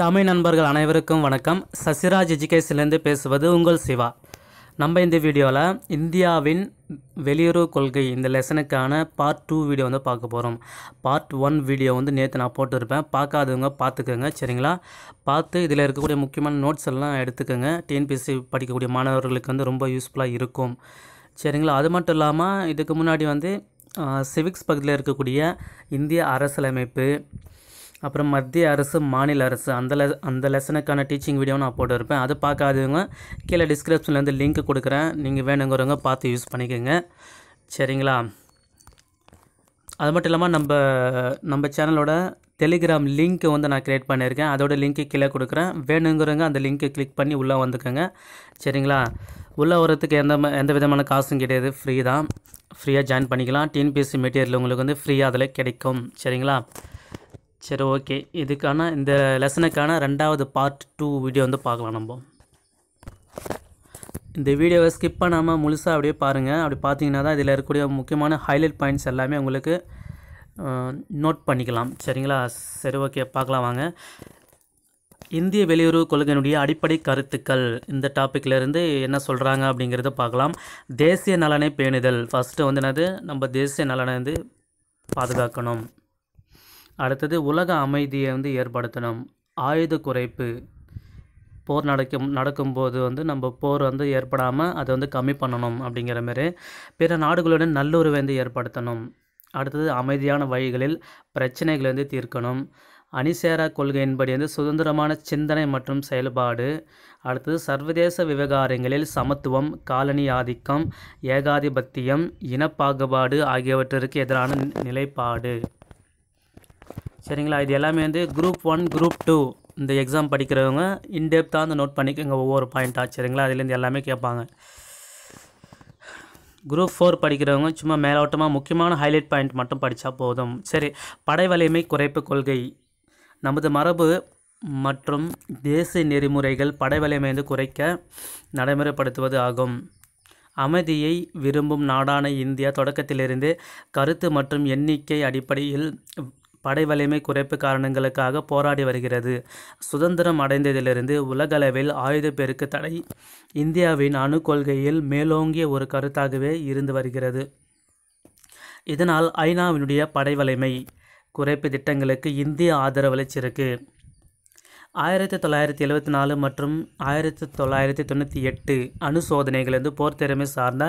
தமிழ் நண்பர்கள் அனைவருக்கும் வணக்கம் சசிராஜ் எஜுகேஷன்லேருந்து பேசுவது உங்கள் சிவா நம்ம இந்த வீடியோவில் இந்தியாவின் வெளியுறவு கொள்கை இந்த லெசனுக்கான பார்ட் டூ வீடியோ வந்து பார்க்க போகிறோம் பார்ட் ஒன் வீடியோ வந்து நேற்று நான் போட்டிருப்பேன் பார்க்காதவங்க பார்த்துக்கோங்க சரிங்களா பார்த்து இதில் இருக்கக்கூடிய முக்கியமான நோட்ஸ் எல்லாம் எடுத்துக்கோங்க டிஎன்பிஎஸ்சி படிக்கக்கூடிய மாணவர்களுக்கு வந்து ரொம்ப யூஸ்ஃபுல்லாக இருக்கும் சரிங்களா அது மட்டும் இல்லாமல் இதுக்கு முன்னாடி வந்து சிவிக்ஸ் பகுதியில் இருக்கக்கூடிய இந்திய அரசியலமைப்பு அப்புறம் மத்திய அரசு மாநில அரசு அந்த லெ அந்த லெசனுக்கான டீச்சிங் வீடியோ நான் போட்டிருப்பேன் அது பார்க்காதவங்க கீழே டிஸ்கிரிப்ஷன்லேருந்து லிங்க் கொடுக்குறேன் நீங்கள் வேணுங்கிறவங்க பார்த்து யூஸ் பண்ணிக்கோங்க சரிங்களா அது மட்டும் இல்லாமல் நம்ம நம்ம சேனலோட டெலிகிராம் லிங்க்கு வந்து நான் க்ரியேட் பண்ணியிருக்கேன் அதோட லிங்க்கு கீழே கொடுக்குறேன் வேணுங்கிறவங்க அந்த லிங்க்கை கிளிக் பண்ணி உள்ளே வந்துக்கோங்க சரிங்களா உள்ளே வரத்துக்கு எந்த எந்த விதமான காசும் கிடையாது ஃப்ரீ தான் ஃப்ரீயாக ஜாயின் பண்ணிக்கலாம் டிஎன்பிஎஸ்சி மெட்டீரியல் உங்களுக்கு வந்து ஃப்ரீயாக அதில் கிடைக்கும் சரிங்களா சரி ஓகே இதுக்கான இந்த லெசனுக்கான ரெண்டாவது பார்ட் டூ வீடியோ வந்து பார்க்கலாம் நம்ம இந்த வீடியோவை ஸ்கிப் பண்ணாமல் முழுசாக அப்படியே பாருங்கள் அப்படி பார்த்தீங்கன்னா தான் இதில் இருக்கக்கூடிய முக்கியமான ஹைலைட் பாயிண்ட்ஸ் எல்லாமே உங்களுக்கு நோட் பண்ணிக்கலாம் சரிங்களா சரி ஓகே பார்க்கலாம் வாங்க இந்திய வெளியுறவு கொள்கையினுடைய அடிப்படை கருத்துக்கள் இந்த டாப்பிக்லேருந்து என்ன சொல்கிறாங்க அப்படிங்கிறத பார்க்கலாம் தேசிய நலனை பேணுதல் ஃபஸ்ட்டு வந்து என்னது நம்ம தேசிய நலனை வந்து பாதுகாக்கணும் அடுத்தது உலக அமைதியை வந்து ஏற்படுத்தணும் ஆயுத குறைப்பு போர் நடக்கும் நடக்கும்போது வந்து நம்ம போர் வந்து ஏற்படாமல் அதை வந்து கம்மி பண்ணணும் அப்படிங்கிற மாரி பிற நாடுகளுடன் நல்லுறவை வந்து ஏற்படுத்தணும் அடுத்தது அமைதியான வழிகளில் பிரச்சனைகளை வந்து தீர்க்கணும் அணிசேரா கொள்கையின்படி வந்து சுதந்திரமான சிந்தனை மற்றும் செயல்பாடு அடுத்தது சர்வதேச விவகாரங்களில் சமத்துவம் காலனி ஆதிக்கம் ஏகாதிபத்தியம் இனப்பாகுபாடு ஆகியவற்றிற்கு எதிரான நிலைப்பாடு சரிங்களா இது எல்லாமே வந்து குரூப் ஒன் குரூப் டூ இந்த எக்ஸாம் படிக்கிறவங்க இன்டெப்த்தாக வந்து நோட் பண்ணிக்கோங்க ஒவ்வொரு பாயிண்ட்டாக சரிங்களா அதுலேருந்து எல்லாமே கேட்பாங்க குரூப் ஃபோர் படிக்கிறவங்க சும்மா மேலோட்டமாக முக்கியமான ஹைலைட் பாயிண்ட் மட்டும் படித்தா போதும் சரி படை வலிமை குறைப்பு கொள்கை நமது மரபு மற்றும் தேசிய நெறிமுறைகள் படை வலிமை வந்து குறைக்க நடைமுறைப்படுத்துவது ஆகும் அமைதியை விரும்பும் நாடான இந்தியா தொடக்கத்திலிருந்து கருத்து மற்றும் எண்ணிக்கை அடிப்படையில் படை வலிமை குறைப்பு காரணங்களுக்காக போராடி வருகிறது சுதந்திரம் அடைந்ததிலிருந்து உலகளவில் ஆயுத பெருக்கு தடை இந்தியாவின் அணு கொள்கையில் மேலோங்கிய ஒரு கருத்தாகவே இருந்து வருகிறது இதனால் ஐநாவினுடைய படை வலிமை குறைப்பு திட்டங்களுக்கு இந்திய ஆதரவளிச்சிருக்கு ஆயிரத்தி தொள்ளாயிரத்தி எழுபத்தி நாலு மற்றும் ஆயிரத்தி தொள்ளாயிரத்தி தொண்ணூற்றி எட்டு அணு சோதனைகள் வந்து போர் திறமை சார்ந்த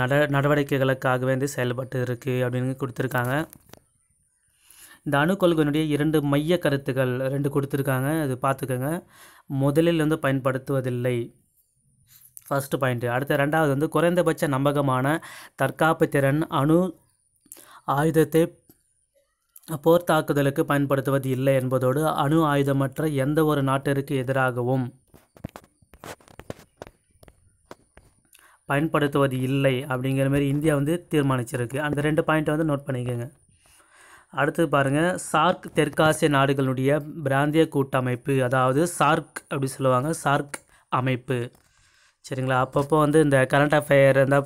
நட நடவடிக்கைகளுக்காகவே வந்து செயல்பட்டு இருக்குது அப்படின்னு கொடுத்துருக்காங்க இந்த அணு கொள்கையினுடைய இரண்டு மைய கருத்துக்கள் ரெண்டு கொடுத்துருக்காங்க அது பார்த்துக்கோங்க முதலில் வந்து பயன்படுத்துவதில்லை ஃபஸ்ட்டு பாயிண்ட்டு அடுத்த ரெண்டாவது வந்து குறைந்தபட்ச நம்பகமான தற்காப்பு திறன் அணு ஆயுதத்தை போர் தாக்குதலுக்கு பயன்படுத்துவது இல்லை என்பதோடு அணு ஆயுதமற்ற எந்த ஒரு நாட்டிற்கு எதிராகவும் பயன்படுத்துவது இல்லை அப்படிங்கிற மாதிரி இந்தியா வந்து தீர்மானிச்சிருக்கு அந்த ரெண்டு பாயிண்ட்டை வந்து நோட் பண்ணிக்கோங்க அடுத்தது பாருங்கள் சார்க் தெற்காசிய நாடுகளுடைய பிராந்திய கூட்டமைப்பு அதாவது சார்க் அப்படி சொல்லுவாங்க சார்க் அமைப்பு சரிங்களா அப்பப்போ வந்து இந்த கரண்ட் அஃபேர் இந்த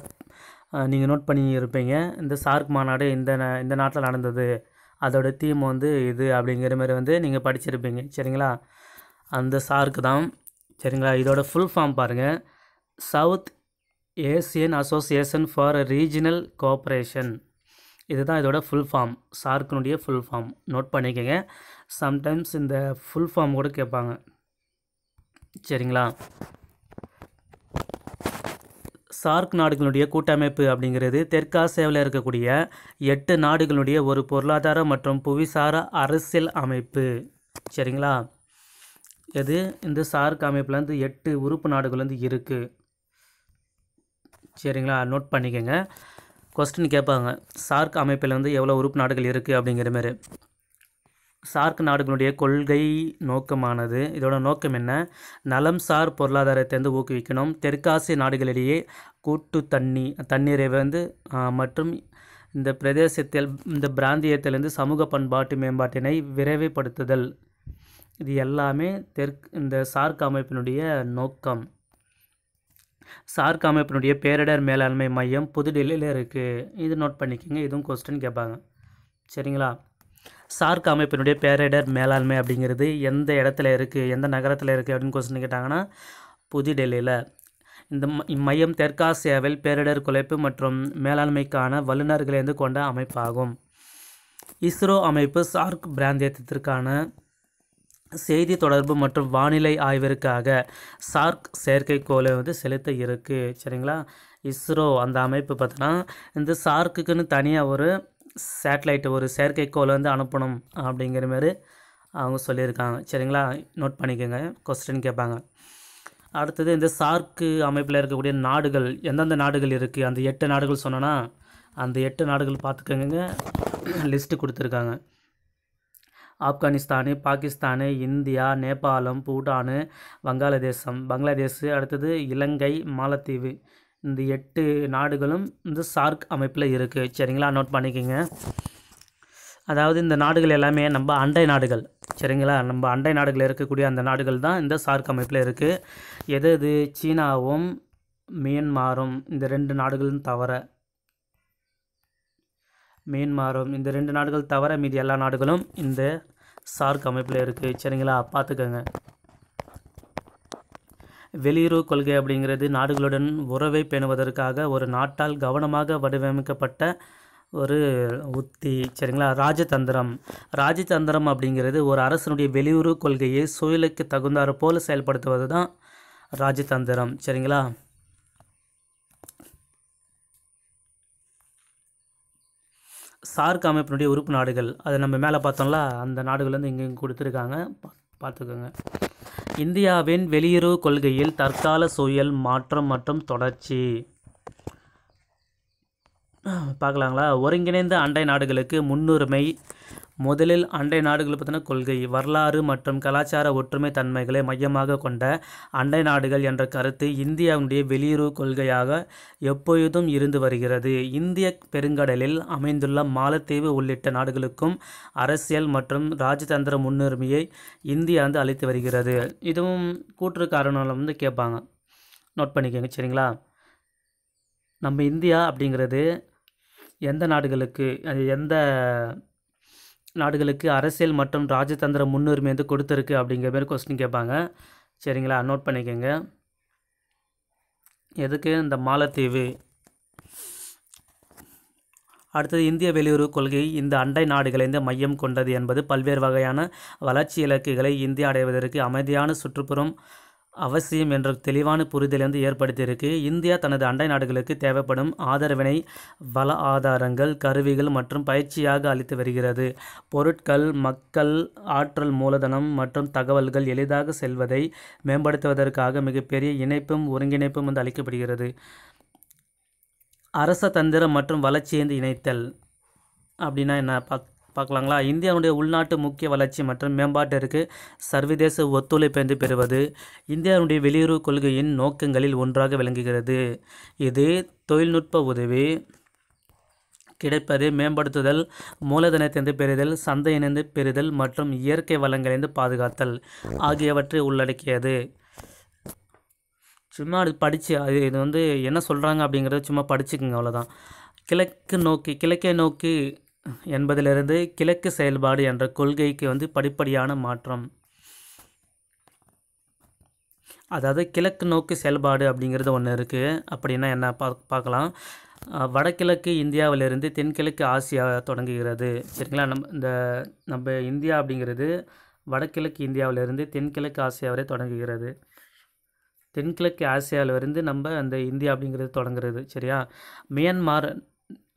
நீங்கள் நோட் பண்ணி இருப்பீங்க இந்த சார்க் மாநாடு இந்த இந்த நாட்டில் நடந்தது அதோட தீம் வந்து இது அப்படிங்கிற மாதிரி வந்து நீங்கள் படிச்சிருப்பீங்க சரிங்களா அந்த சார்க்கு தான் சரிங்களா இதோட ஃபுல் ஃபார்ம் பாருங்கள் south Asian association for regional cooperation இதுதான் இதோட ஃபுல் ஃபார்ம் சார்க்கினுடைய ஃபுல் ஃபார்ம் நோட் பண்ணிக்கோங்க சம்டைம்ஸ் இந்த ஃபுல் ஃபார்ம் கூட கேட்பாங்க சரிங்களா சார்க் நாடுகளுடைய கூட்டமைப்பு அப்படிங்கிறது தெற்காசியாவில் இருக்கக்கூடிய எட்டு நாடுகளுடைய ஒரு பொருளாதார மற்றும் புவிசார அரசியல் அமைப்பு சரிங்களா எது இந்த சார்க் அமைப்புலேருந்து எட்டு உறுப்பு நாடுகள் வந்து இருக்குது சரிங்களா நோட் பண்ணிக்கோங்க கொஸ்டின் கேட்பாங்க சார்க் அமைப்பில் வந்து எவ்வளோ உறுப்பு நாடுகள் இருக்குது அப்படிங்கிற மாதிரி சார்க் நாடுகளுடைய கொள்கை நோக்கமானது இதோட நோக்கம் என்ன நலம் சார் பொருளாதாரத்தை வந்து ஊக்குவிக்கணும் தெற்காசிய நாடுகளிடையே கூட்டு தண்ணி தண்ணீரை வந்து மற்றும் இந்த பிரதேசத்தில் இந்த பிராந்தியத்திலிருந்து சமூக பண்பாட்டு மேம்பாட்டினை விரைவுபடுத்துதல் இது எல்லாமே தெற்கு இந்த சார்க் அமைப்பினுடைய நோக்கம் சார்க் அமைப்பினுடைய பேரிடர் மேலாண்மை மையம் புதுடெல்லியில் இருக்குது இது நோட் பண்ணிக்கோங்க இதுவும் கொஸ்டின் கேட்பாங்க சரிங்களா சார்க் அமைப்பினுடைய பேரிடர் மேலாண்மை அப்படிங்கிறது எந்த இடத்துல இருக்குது எந்த நகரத்தில் இருக்குது அப்படின்னு கொஸ்டின் கேட்டாங்கன்னா புதுடெல்லியில் இந்த மையம் தெற்காசியாவில் பேரிடர் குலைப்பு மற்றும் மேலாண்மைக்கான வந்து கொண்ட அமைப்பாகும் இஸ்ரோ அமைப்பு சார்க் பிராந்தியத்திற்கான செய்தி தொடர்பு மற்றும் வானிலை ஆய்விற்காக சார்க் செயற்கைக்கோளை வந்து செலுத்த இருக்குது சரிங்களா இஸ்ரோ அந்த அமைப்பு பார்த்தோன்னா இந்த சார்க்குக்குன்னு தனியாக ஒரு சேட்டலைட் ஒரு செயற்கைக்கோளை வந்து அனுப்பணும் அப்படிங்கிற மாதிரி அவங்க சொல்லியிருக்காங்க சரிங்களா நோட் பண்ணிக்கோங்க கொஸ்டின் கேட்பாங்க அடுத்தது இந்த சார்க்கு அமைப்பில் இருக்கக்கூடிய நாடுகள் எந்தெந்த நாடுகள் இருக்குது அந்த எட்டு நாடுகள் சொன்னோன்னா அந்த எட்டு நாடுகள் பார்த்துக்கங்க லிஸ்ட்டு கொடுத்துருக்காங்க ஆப்கானிஸ்தானு பாகிஸ்தானு இந்தியா நேபாளம் பூட்டானு வங்காளதேசம் பங்களாதேஷ் அடுத்தது இலங்கை மாலத்தீவு இந்த எட்டு நாடுகளும் இந்த சார்க் அமைப்பில் இருக்குது சரிங்களா நோட் பண்ணிக்கோங்க அதாவது இந்த நாடுகள் எல்லாமே நம்ம அண்டை நாடுகள் சரிங்களா நம்ம அண்டை நாடுகளில் இருக்கக்கூடிய அந்த நாடுகள் தான் இந்த சார்க் அமைப்பில் இருக்குது எது இது சீனாவும் மியன்மாரும் இந்த ரெண்டு நாடுகளும் தவிர மியன்மாரும் இந்த ரெண்டு நாடுகள் தவிர மீதி எல்லா நாடுகளும் இந்த சார்க் அமைப்பில் இருக்குது சரிங்களா பார்த்துக்கோங்க வெளியுறவு கொள்கை அப்படிங்கிறது நாடுகளுடன் உறவை பேணுவதற்காக ஒரு நாட்டால் கவனமாக வடிவமைக்கப்பட்ட ஒரு உத்தி சரிங்களா ராஜதந்திரம் ராஜதந்திரம் அப்படிங்கிறது ஒரு அரசனுடைய வெளியுறவு கொள்கையை சூழலுக்கு தகுந்தாறு போல் செயல்படுத்துவது தான் ராஜதந்திரம் சரிங்களா சார்க் அமைப்பினுடைய உறுப்பு நாடுகள் அதை நம்ம மேலே பார்த்தோம்ல அந்த நாடுகள் வந்து இங்கே கொடுத்துருக்காங்க பார்த்துக்கோங்க இந்தியாவின் வெளியுறவு கொள்கையில் தற்கால சூழல் மாற்றம் மற்றும் தொடர்ச்சி பார்க்கலாங்களா ஒருங்கிணைந்த அண்டை நாடுகளுக்கு முன்னுரிமை முதலில் அண்டை நாடுகள் பற்றின கொள்கை வரலாறு மற்றும் கலாச்சார ஒற்றுமை தன்மைகளை மையமாக கொண்ட அண்டை நாடுகள் என்ற கருத்து இந்தியாவுடைய வெளியுறவு கொள்கையாக எப்பொழுதும் இருந்து வருகிறது இந்திய பெருங்கடலில் அமைந்துள்ள மாலத்தீவு உள்ளிட்ட நாடுகளுக்கும் அரசியல் மற்றும் ராஜதந்திர முன்னுரிமையை இந்தியா வந்து அளித்து வருகிறது இதுவும் கூற்று காரணம் வந்து கேட்பாங்க நோட் பண்ணிக்கோங்க சரிங்களா நம்ம இந்தியா அப்படிங்கிறது எந்த நாடுகளுக்கு எந்த நாடுகளுக்கு அரசியல் மற்றும் ராஜதந்திர முன்னுரிமை வந்து கொடுத்துருக்கு அப்படிங்கிற மாதிரி கொஸ்டின் கேட்பாங்க சரிங்களா நோட் பண்ணிக்கோங்க எதுக்கு இந்த மாலத்தீவு அடுத்தது இந்திய வெளியுறவு கொள்கை இந்த அண்டை நாடுகளை இந்த மையம் கொண்டது என்பது பல்வேறு வகையான வளர்ச்சி இலக்குகளை இந்தியா அடைவதற்கு அமைதியான சுற்றுப்புறம் அவசியம் என்ற தெளிவான புரிதலிருந்து ஏற்படுத்தியிருக்கு இந்தியா தனது அண்டை நாடுகளுக்கு தேவைப்படும் ஆதரவினை வள ஆதாரங்கள் கருவிகள் மற்றும் பயிற்சியாக அளித்து வருகிறது பொருட்கள் மக்கள் ஆற்றல் மூலதனம் மற்றும் தகவல்கள் எளிதாக செல்வதை மேம்படுத்துவதற்காக மிகப்பெரிய இணைப்பும் ஒருங்கிணைப்பும் வந்து அளிக்கப்படுகிறது அரச தந்திரம் மற்றும் வளர்ச்சியை இணைத்தல் அப்படின்னா என்ன பக் பார்க்கலாங்களா இந்தியாவுடைய உள்நாட்டு முக்கிய வளர்ச்சி மற்றும் மேம்பாட்டிற்கு சர்வதேச ஒத்துழைப்பு என்று பெறுவது இந்தியாவுடைய வெளியுறவு கொள்கையின் நோக்கங்களில் ஒன்றாக விளங்குகிறது இது தொழில்நுட்ப உதவி கிடைப்பது மேம்படுத்துதல் மூலதனத்திலிருந்து பெறுதல் சந்தையிலிருந்து பெறுதல் மற்றும் இயற்கை வளங்களிலிருந்து பாதுகாத்தல் ஆகியவற்றை உள்ளடக்கியது சும்மா அது படித்து அது இது வந்து என்ன சொல்கிறாங்க அப்படிங்கிறத சும்மா படிச்சுக்குங்க அவ்வளோதான் கிழக்கு நோக்கி கிழக்கே நோக்கி என்பதிலிருந்து கிழக்கு செயல்பாடு என்ற கொள்கைக்கு வந்து படிப்படியான மாற்றம் அதாவது கிழக்கு நோக்கு செயல்பாடு அப்படிங்கிறது ஒன்று இருக்குது அப்படின்னா என்ன பா பார்க்கலாம் வடகிழக்கு இந்தியாவிலிருந்து தென்கிழக்கு ஆசியா தொடங்குகிறது சரிங்களா நம் இந்த நம்ம இந்தியா அப்படிங்கிறது வடகிழக்கு இந்தியாவிலிருந்து தென்கிழக்கு ஆசியா வரை தொடங்குகிறது தென்கிழக்கு ஆசியாவிலிருந்து நம்ம அந்த இந்தியா அப்படிங்கிறது தொடங்குறது சரியா மியான்மார்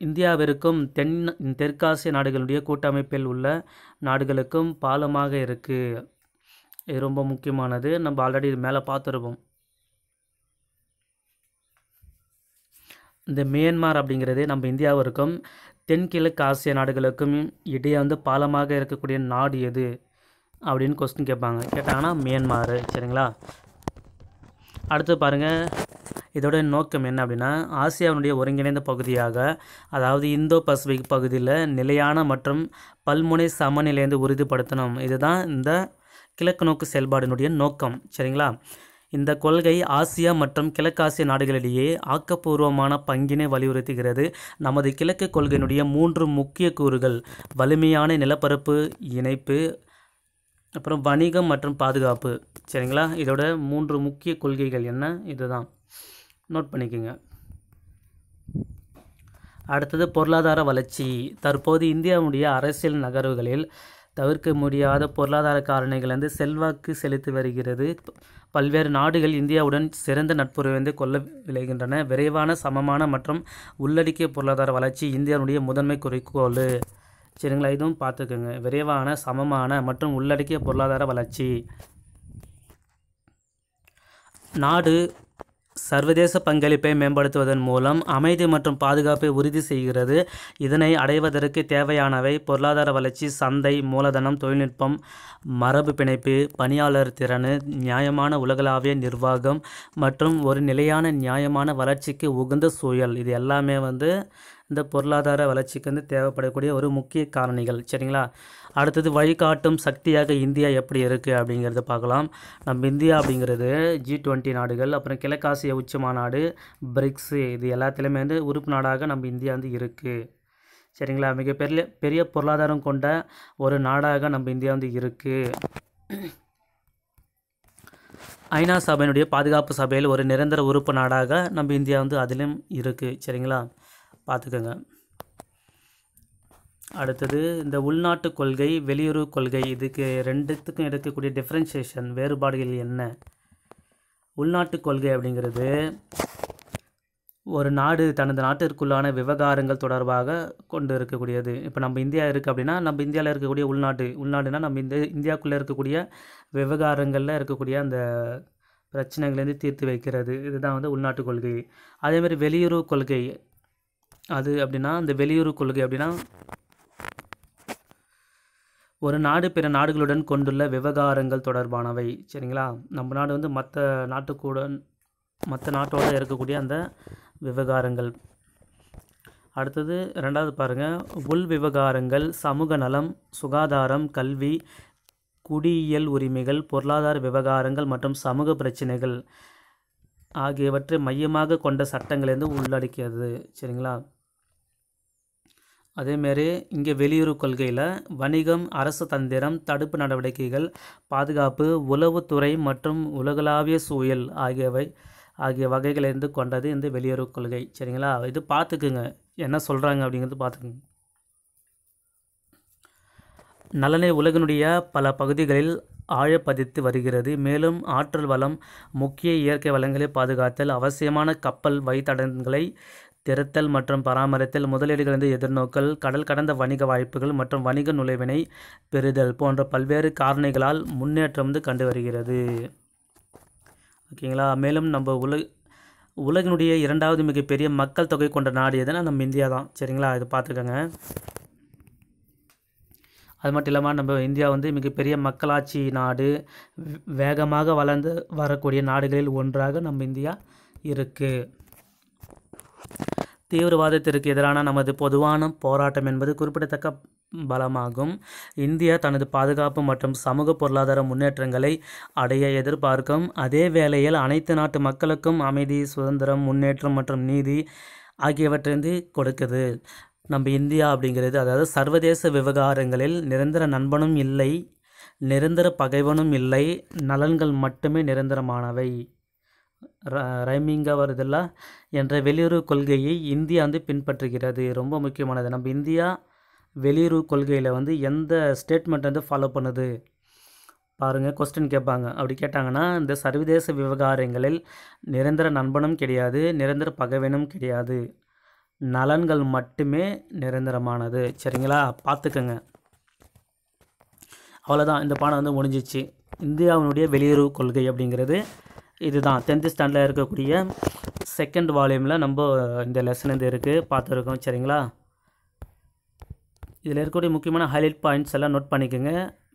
இந்தியாவிற்கும் தென் தெற்காசிய நாடுகளுடைய கூட்டமைப்பில் உள்ள நாடுகளுக்கும் பாலமாக இருக்குது இது ரொம்ப முக்கியமானது நம்ம ஆல்ரெடி இது மேலே பார்த்துருப்போம் இந்த மியன்மார் அப்படிங்கிறது நம்ம இந்தியாவிற்கும் தென்கிழக்கு ஆசிய நாடுகளுக்கும் இடையே வந்து பாலமாக இருக்கக்கூடிய நாடு எது அப்படின்னு கொஸ்டின் கேட்பாங்க கேட்டாங்கன்னா மியன்மார் சரிங்களா அடுத்து பாருங்கள் இதோடைய நோக்கம் என்ன அப்படின்னா ஆசியாவினுடைய ஒருங்கிணைந்த பகுதியாக அதாவது இந்தோ பசிபிக் பகுதியில் நிலையான மற்றும் பல்முனை சமநிலையை உறுதிப்படுத்தணும் இதுதான் இந்த கிழக்கு நோக்கு செயல்பாடினுடைய நோக்கம் சரிங்களா இந்த கொள்கை ஆசியா மற்றும் கிழக்காசிய நாடுகளிடையே ஆக்கப்பூர்வமான பங்கினை வலியுறுத்துகிறது நமது கிழக்கு கொள்கையினுடைய மூன்று முக்கிய கூறுகள் வலிமையான நிலப்பரப்பு இணைப்பு அப்புறம் வணிகம் மற்றும் பாதுகாப்பு சரிங்களா இதோட மூன்று முக்கிய கொள்கைகள் என்ன இதுதான் நோட் பண்ணிக்கோங்க அடுத்தது பொருளாதார வளர்ச்சி தற்போது இந்தியாவுடைய அரசியல் நகர்வுகளில் தவிர்க்க முடியாத பொருளாதார காரணிகள் வந்து செல்வாக்கு செலுத்தி வருகிறது பல்வேறு நாடுகள் இந்தியாவுடன் சிறந்த வந்து கொள்ள விளைகின்றன விரைவான சமமான மற்றும் உள்ளடக்கிய பொருளாதார வளர்ச்சி இந்தியாவுடைய முதன்மை குறிக்கோள் சரிங்களா இதுவும் பார்த்துக்கோங்க விரைவான சமமான மற்றும் உள்ளடக்கிய பொருளாதார வளர்ச்சி நாடு சர்வதேச பங்களிப்பை மேம்படுத்துவதன் மூலம் அமைதி மற்றும் பாதுகாப்பை உறுதி செய்கிறது இதனை அடைவதற்கு தேவையானவை பொருளாதார வளர்ச்சி சந்தை மூலதனம் தொழில்நுட்பம் மரபு பிணைப்பு பணியாளர் திறன் நியாயமான உலகளாவிய நிர்வாகம் மற்றும் ஒரு நிலையான நியாயமான வளர்ச்சிக்கு உகந்த சூழல் இது எல்லாமே வந்து இந்த பொருளாதார வளர்ச்சிக்கு வந்து தேவைப்படக்கூடிய ஒரு முக்கிய காரணிகள் சரிங்களா அடுத்தது வழிகாட்டும் சக்தியாக இந்தியா எப்படி இருக்குது அப்படிங்கிறத பார்க்கலாம் நம்ம இந்தியா அப்படிங்கிறது ஜி டுவெண்ட்டி நாடுகள் அப்புறம் கிழக்காசிய உச்ச மாநாடு பிரிக்ஸு இது எல்லாத்துலேயுமே வந்து உறுப்பு நாடாக நம்ம இந்தியா வந்து இருக்குது சரிங்களா மிகப்பெரிய பெரிய பொருளாதாரம் கொண்ட ஒரு நாடாக நம்ம இந்தியா வந்து இருக்குது ஐநா சபையினுடைய பாதுகாப்பு சபையில் ஒரு நிரந்தர உறுப்பு நாடாக நம்ம இந்தியா வந்து அதிலும் இருக்குது சரிங்களா பார்த்துக்கோங்க அடுத்தது இந்த உள்நாட்டு கொள்கை வெளியுறவு கொள்கை இதுக்கு ரெண்டுத்துக்கும் இருக்கக்கூடிய டிஃப்ரென்சியேஷன் வேறுபாடுகள் என்ன உள்நாட்டு கொள்கை அப்படிங்கிறது ஒரு நாடு தனது நாட்டிற்குள்ளான விவகாரங்கள் தொடர்பாக கொண்டு இருக்கக்கூடியது இப்போ நம்ம இந்தியா இருக்குது அப்படின்னா நம்ம இந்தியாவில் இருக்கக்கூடிய உள்நாட்டு உள்நாடுனா நம்ம இந்த இந்தியாவுக்குள்ளே இருக்கக்கூடிய விவகாரங்களில் இருக்கக்கூடிய அந்த பிரச்சனைகள்லேருந்து தீர்த்து வைக்கிறது இதுதான் வந்து உள்நாட்டு கொள்கை அதேமாதிரி வெளியுறவு கொள்கை அது அப்படின்னா இந்த வெளியுறவு கொள்கை அப்படின்னா ஒரு நாடு பிற நாடுகளுடன் கொண்டுள்ள விவகாரங்கள் தொடர்பானவை சரிங்களா நம்ம நாடு வந்து மற்ற நாட்டுக்கூட மற்ற நாட்டோடு இருக்கக்கூடிய அந்த விவகாரங்கள் அடுத்தது ரெண்டாவது பாருங்கள் உள் விவகாரங்கள் சமூக நலம் சுகாதாரம் கல்வி குடியியல் உரிமைகள் பொருளாதார விவகாரங்கள் மற்றும் சமூக பிரச்சினைகள் ஆகியவற்றை மையமாக கொண்ட சட்டங்களை வந்து உள்ளடக்கியது சரிங்களா அதேமாரி இங்கே வெளியுறவு கொள்கையில் வணிகம் அரசு தந்திரம் தடுப்பு நடவடிக்கைகள் பாதுகாப்பு உளவுத்துறை மற்றும் உலகளாவிய சூழல் ஆகியவை ஆகிய வகைகளிலிருந்து கொண்டது இந்த வெளியுறவு கொள்கை சரிங்களா இது பார்த்துக்குங்க என்ன சொல்கிறாங்க அப்படிங்கிறது பார்த்துக்குங்க நலனை உலகினுடைய பல பகுதிகளில் ஆழப்பதித்து வருகிறது மேலும் ஆற்றல் வளம் முக்கிய இயற்கை வளங்களை பாதுகாத்தல் அவசியமான கப்பல் வழித்தடங்களை திறத்தல் மற்றும் பராமரித்தல் முதலீடுகளிலிருந்து எதிர்நோக்கல் கடல் கடந்த வணிக வாய்ப்புகள் மற்றும் வணிக நுழைவினை பெறுதல் போன்ற பல்வேறு காரணிகளால் முன்னேற்றம் வந்து கண்டு வருகிறது ஓகேங்களா மேலும் நம்ம உலக உலகினுடைய இரண்டாவது மிகப்பெரிய மக்கள் தொகை கொண்ட நாடு எதுனா நம்ம இந்தியா தான் சரிங்களா இது பார்த்துக்கோங்க அது மட்டும் இல்லாமல் நம்ம இந்தியா வந்து மிகப்பெரிய மக்களாட்சி நாடு வேகமாக வளர்ந்து வரக்கூடிய நாடுகளில் ஒன்றாக நம்ம இந்தியா இருக்குது தீவிரவாதத்திற்கு எதிரான நமது பொதுவான போராட்டம் என்பது குறிப்பிடத்தக்க பலமாகும் இந்தியா தனது பாதுகாப்பு மற்றும் சமூக பொருளாதார முன்னேற்றங்களை அடைய எதிர்பார்க்கும் அதே வேளையில் அனைத்து நாட்டு மக்களுக்கும் அமைதி சுதந்திரம் முன்னேற்றம் மற்றும் நீதி ஆகியவற்றிலிருந்து கொடுக்குது நம்ம இந்தியா அப்படிங்கிறது அதாவது சர்வதேச விவகாரங்களில் நிரந்தர நண்பனும் இல்லை நிரந்தர பகைவனும் இல்லை நலன்கள் மட்டுமே நிரந்தரமானவை ரைமிங்காக வருதில்ல என்ற வெளியுறவு கொள்கையை இந்தியா வந்து பின்பற்றுகிறது ரொம்ப முக்கியமானது நம்ம இந்தியா வெளியுறவு கொள்கையில் வந்து எந்த ஸ்டேட்மெண்ட் வந்து ஃபாலோ பண்ணுது பாருங்கள் கொஸ்டின் கேட்பாங்க அப்படி கேட்டாங்கன்னா இந்த சர்வதேச விவகாரங்களில் நிரந்தர நண்பனும் கிடையாது நிரந்தர பகவனும் கிடையாது நலன்கள் மட்டுமே நிரந்தரமானது சரிங்களா பார்த்துக்கங்க அவ்வளோதான் இந்த பாடம் வந்து முடிஞ்சிச்சு இந்தியாவினுடைய வெளியுறவு கொள்கை அப்படிங்கிறது இதுதான் டென்த்து ஸ்டாண்டர்டில் இருக்கக்கூடிய செகண்ட் வால்யூமில் நம்ம இந்த லெசன் இது இருக்குது பார்த்துருக்கோம் சரிங்களா இதில் இருக்கக்கூடிய முக்கியமான ஹைலைட் பாயிண்ட்ஸ் எல்லாம் நோட் பண்ணிக்கோங்க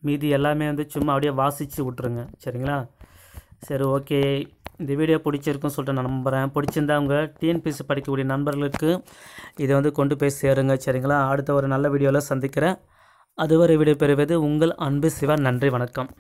மீதி எல்லாமே வந்து சும்மா அப்படியே வாசித்து விட்ருங்க சரிங்களா சரி ஓகே இந்த வீடியோ பிடிச்சிருக்குன்னு சொல்லிட்டு நான் நம்புகிறேன் பிடிச்சிருந்தா அவங்க டிஎன்பிசி படிக்கக்கூடிய நண்பர்களுக்கு இதை வந்து கொண்டு போய் சேருங்க சரிங்களா அடுத்த ஒரு நல்ல வீடியோவில் சந்திக்கிறேன் அதுவரை வீடியோ பெறுவது உங்கள் அன்பு சிவா நன்றி வணக்கம்